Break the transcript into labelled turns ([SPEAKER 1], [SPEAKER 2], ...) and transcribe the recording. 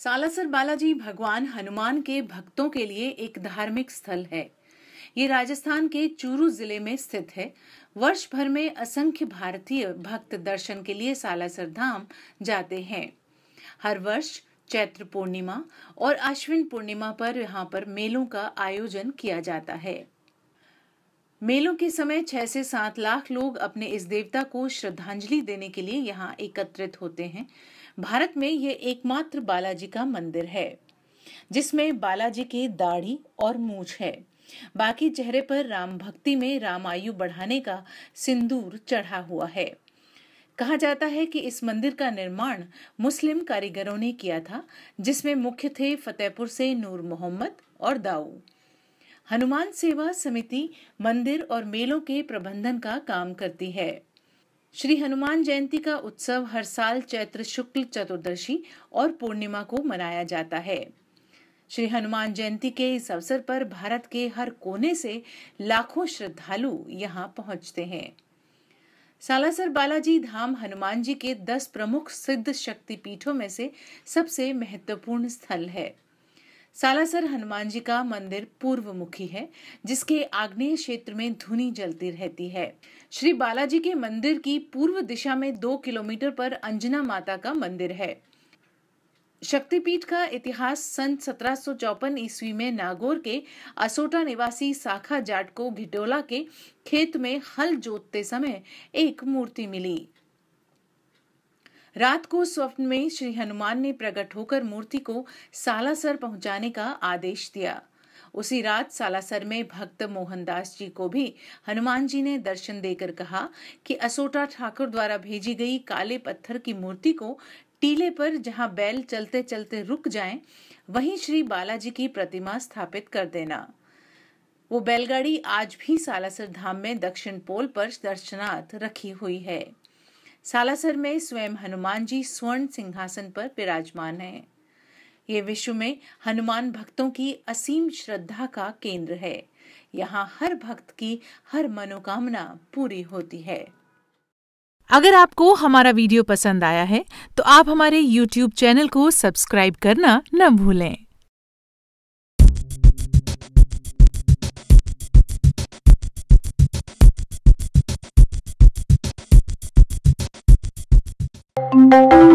[SPEAKER 1] सालासर बालाजी भगवान हनुमान के भक्तों के लिए एक धार्मिक स्थल है ये राजस्थान के चूरू जिले में स्थित है वर्ष भर में असंख्य भारतीय भक्त दर्शन के लिए सालासर धाम जाते हैं हर वर्ष चैत्र पूर्णिमा और अश्विन पूर्णिमा पर यहाँ पर मेलों का आयोजन किया जाता है मेलों के समय छह से सात लाख लोग अपने इस देवता को श्रद्धांजलि देने के लिए यहाँ एकत्रित होते हैं भारत में ये एकमात्र बालाजी का मंदिर है जिसमें बालाजी की दाढ़ी और मूछ है बाकी चेहरे पर राम भक्ति में रामायु बढ़ाने का सिंदूर चढ़ा हुआ है कहा जाता है कि इस मंदिर का निर्माण मुस्लिम कारीगरों ने किया था जिसमें मुख्य थे फतेहपुर से नूर मोहम्मद और दाऊ हनुमान सेवा समिति मंदिर और मेलों के प्रबंधन का काम करती है श्री हनुमान जयंती का उत्सव हर साल चैत्र शुक्ल चतुर्दशी और पूर्णिमा को मनाया जाता है श्री हनुमान जयंती के इस अवसर पर भारत के हर कोने से लाखों श्रद्धालु यहाँ पहुँचते हैं सालासर बालाजी धाम हनुमान जी के दस प्रमुख सिद्ध शक्ति पीठों में से सबसे महत्वपूर्ण स्थल है सालासर हनुमान जी का मंदिर पूर्व मुखी है जिसके आग्नेय क्षेत्र में धुनी जलती रहती है श्री बालाजी के मंदिर की पूर्व दिशा में दो किलोमीटर पर अंजना माता का मंदिर है शक्तिपीठ का इतिहास सन सत्रह ईस्वी में नागौर के असोटा निवासी साखा जाट को घिटोला के खेत में हल जोतते समय एक मूर्ति मिली रात को स्वप्न में श्री हनुमान ने प्रकट होकर मूर्ति को सालासर पहुंचाने का आदेश दिया उसी रात सालासर में भक्त मोहनदास जी को भी हनुमान जी ने दर्शन देकर कहा कि असोटा ठाकुर द्वारा भेजी गई काले पत्थर की मूर्ति को टीले पर जहां बैल चलते चलते रुक जाएं, वहीं श्री बालाजी की प्रतिमा स्थापित कर देना वो बैलगाड़ी आज भी सालासर धाम में दक्षिण पोल पर दर्शनार्थ रखी हुई है सालासर में स्वयं हनुमान जी स्वर्ण सिंहासन पर विराजमान हैं। ये विश्व में हनुमान भक्तों की असीम श्रद्धा का केंद्र है यहाँ हर भक्त की हर मनोकामना पूरी होती है अगर आपको हमारा वीडियो पसंद आया है तो आप हमारे YouTube चैनल को सब्सक्राइब करना न भूलें thank you